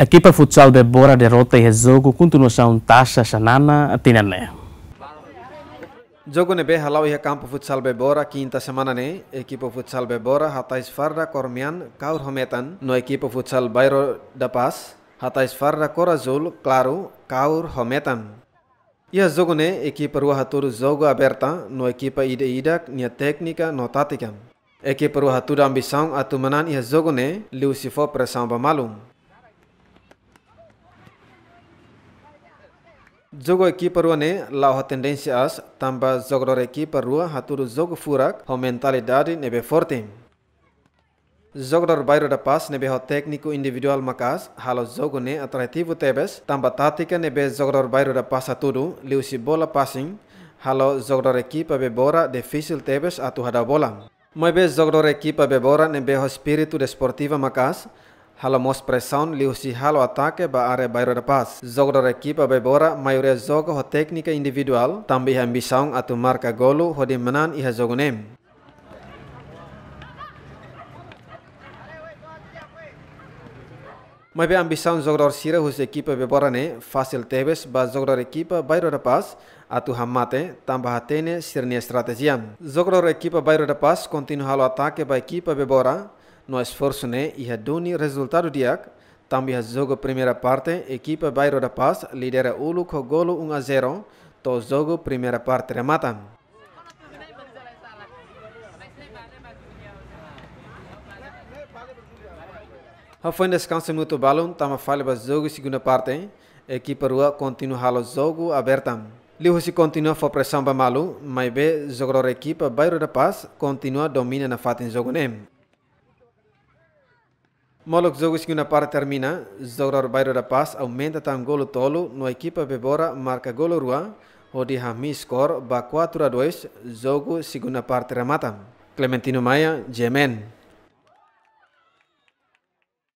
A equipa futsal de Bora derrota e jogo continuação taxa Xanana a Tinané. Jogo nebe halau ia campo futsal bebora quinta semana ne equipo futsal bebora hatais farda cormian kaur hometan no equipo futsal bairro da paz hatais farda azul claro kaur hometan ia jogo ne equipa rua hatur jogo aberta no equipa ida ida nia técnica no tática equipa rua hatur ambição atumanan ia jogo ne liusifo pressão ba malum Jogo ekipa rua ne lawa tendensi as tambah jogro ekipa rua haturu jogo furak ho mentalidade nebe forte. Jogador bairro da pas nebe ho tekniku individual makas halo jogo ne atrativo tebes tambah tatika nebe jogador bairro da pas haturu liusi bola passing halo jogador ekipa bebora difícil tebes atu hada bola. Mebe jogador ekipa Bora nebe ho Spiritu desportiva makas Halo mos Liu liusi halo atake ba are bayro repas. Zogdor ekipa be bora mayure zogo ho teknika individual tambi han bisaung atu marka golu ho di menan iha zogunem. Mai be ambisaun zogdor sira hus ekipa be bora ne fasil tebes ba zogdor ekipa bayro repas atu hamate tambah hatene sirni strategian. Zogdor ekipa bayro pas kontinu halo atake ba ekipa be bora No esforço-ne e el resultado diak. También a jogo primera parte, equipa Bairro da Paz lidera Ulu con golo 1 a 0. To jogo primeira parte remata. A un descanso muy bueno, tama falha para jogo segunda parte. Equipa Rua continua o jogo aberta. Liu se continua la pressão para Malu, mas B, jogador equipa Bairro da Paz continua domina na juego. jogo nem. Molok zogus guna una para termina, jogar bayro da pas aumenta tan golo tolu no equipa bebora marca golo rua o de hami score ba 4 a 2 jogo segunda parte remata. Clementino Maya, Gemen.